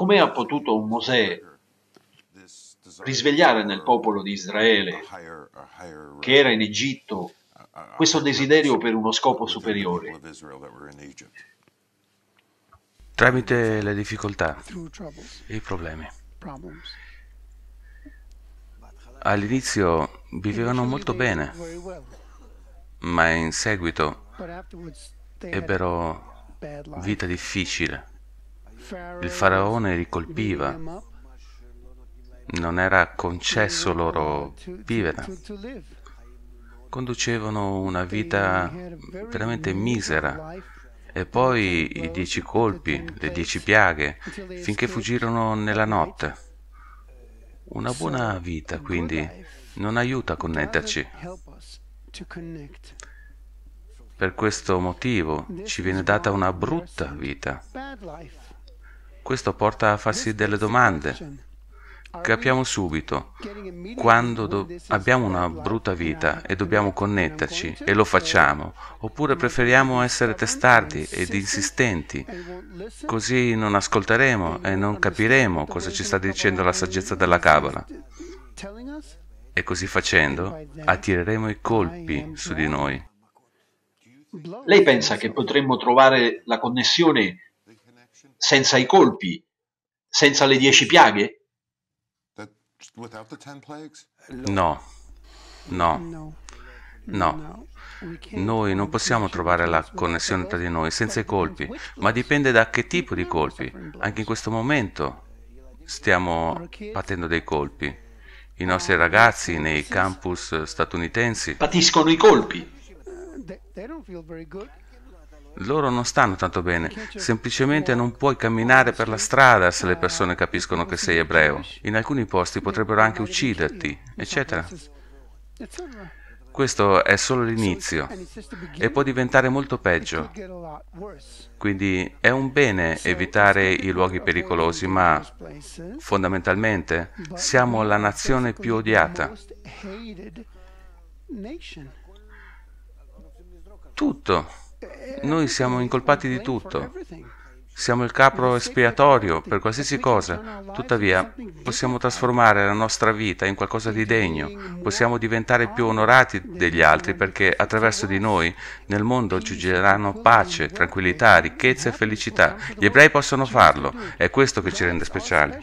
come ha potuto Mosè risvegliare nel popolo di Israele, che era in Egitto, questo desiderio per uno scopo superiore? Tramite le difficoltà e i problemi. All'inizio vivevano molto bene, ma in seguito ebbero vita difficile. Il faraone li colpiva, non era concesso loro vivere. Conducevano una vita veramente misera e poi i dieci colpi, le dieci piaghe, finché fuggirono nella notte. Una buona vita, quindi, non aiuta a connetterci. Per questo motivo ci viene data una brutta vita. Questo porta a farsi delle domande. Capiamo subito quando do- abbiamo una brutta vita e dobbiamo connetterci e lo facciamo, oppure preferiamo essere testardi ed insistenti, così non ascolteremo e non capiremo cosa ci sta dicendo la saggezza della Cabala. E così facendo attireremo i colpi su di noi. Lei pensa che potremmo trovare la connessione senza i colpi, senza le dieci piaghe? No, no, no. Noi non possiamo trovare la connessione tra di noi senza i colpi, ma dipende da che tipo di colpi. Anche in questo momento stiamo patendo dei colpi. I nostri ragazzi nei campus statunitensi patiscono i colpi. Uh, loro non stanno tanto bene, semplicemente non puoi camminare per la strada se le persone capiscono che sei ebreo. In alcuni posti potrebbero anche ucciderti, eccetera. Questo è solo l'inizio e può diventare molto peggio. Quindi è un bene evitare i luoghi pericolosi, ma fondamentalmente siamo la nazione più odiata. Tutto noi siamo incolpati di tutto. Siamo il capro espiatorio per qualsiasi cosa. Tuttavia, possiamo trasformare la nostra vita in qualcosa di degno. Possiamo diventare più onorati degli altri perché attraverso di noi nel mondo ci giungeranno pace, tranquillità, ricchezza e felicità. Gli ebrei possono farlo. È questo che ci rende speciali.